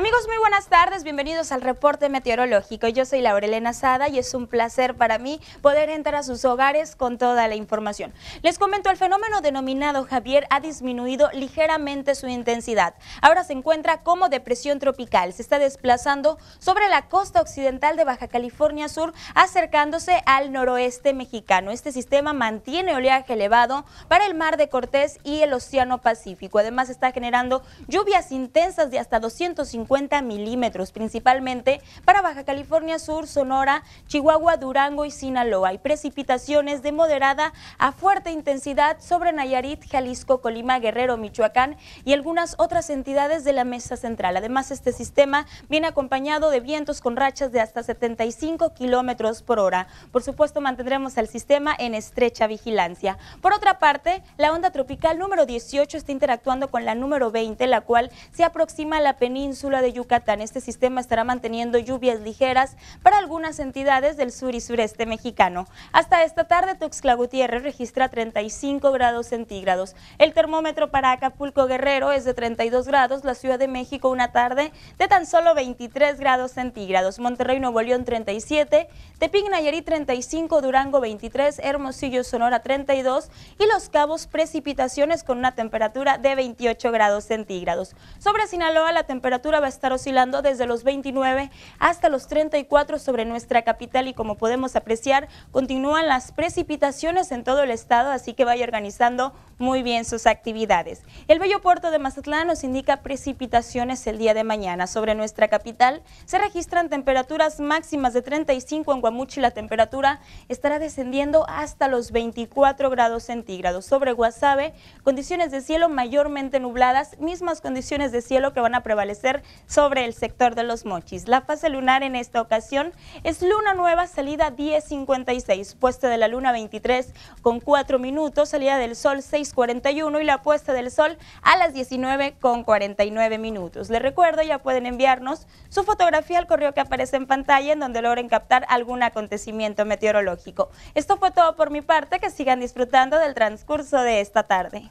Amigos, muy buenas tardes, bienvenidos al reporte meteorológico. Yo soy Laurelena Sada y es un placer para mí poder entrar a sus hogares con toda la información. Les comento, el fenómeno denominado Javier ha disminuido ligeramente su intensidad. Ahora se encuentra como depresión tropical, se está desplazando sobre la costa occidental de Baja California Sur, acercándose al noroeste mexicano. Este sistema mantiene oleaje elevado para el mar de Cortés y el Océano Pacífico. Además está generando lluvias intensas de hasta 250 50 milímetros, principalmente para Baja California Sur, Sonora, Chihuahua, Durango y Sinaloa. Y precipitaciones de moderada a fuerte intensidad sobre Nayarit, Jalisco, Colima, Guerrero, Michoacán y algunas otras entidades de la mesa central. Además, este sistema viene acompañado de vientos con rachas de hasta 75 kilómetros por hora. Por supuesto, mantendremos al sistema en estrecha vigilancia. Por otra parte, la onda tropical número 18 está interactuando con la número 20, la cual se aproxima a la península de Yucatán. Este sistema estará manteniendo lluvias ligeras para algunas entidades del sur y sureste mexicano. Hasta esta tarde, Tuxtla Gutiérrez registra 35 grados centígrados. El termómetro para Acapulco Guerrero es de 32 grados, la Ciudad de México una tarde de tan solo 23 grados centígrados, Monterrey Nuevo León 37, Tepic Nayarit 35, Durango 23, Hermosillo Sonora 32 y Los Cabos precipitaciones con una temperatura de 28 grados centígrados. Sobre Sinaloa la temperatura va a estar oscilando desde los 29 hasta los 34 sobre nuestra capital y como podemos apreciar continúan las precipitaciones en todo el estado, así que vaya organizando muy bien sus actividades. El bello puerto de Mazatlán nos indica precipitaciones el día de mañana. Sobre nuestra capital se registran temperaturas máximas de 35 en Guamuchi, la temperatura estará descendiendo hasta los 24 grados centígrados. Sobre Guasave, condiciones de cielo mayormente nubladas, mismas condiciones de cielo que van a prevalecer sobre el sector de los mochis. La fase lunar en esta ocasión es luna nueva, salida 10.56, puesta de la luna 23 con 4 minutos, salida del sol 6.41 y la puesta del sol a las 19 con 49 minutos. Les recuerdo, ya pueden enviarnos su fotografía al correo que aparece en pantalla en donde logren captar algún acontecimiento meteorológico. Esto fue todo por mi parte, que sigan disfrutando del transcurso de esta tarde.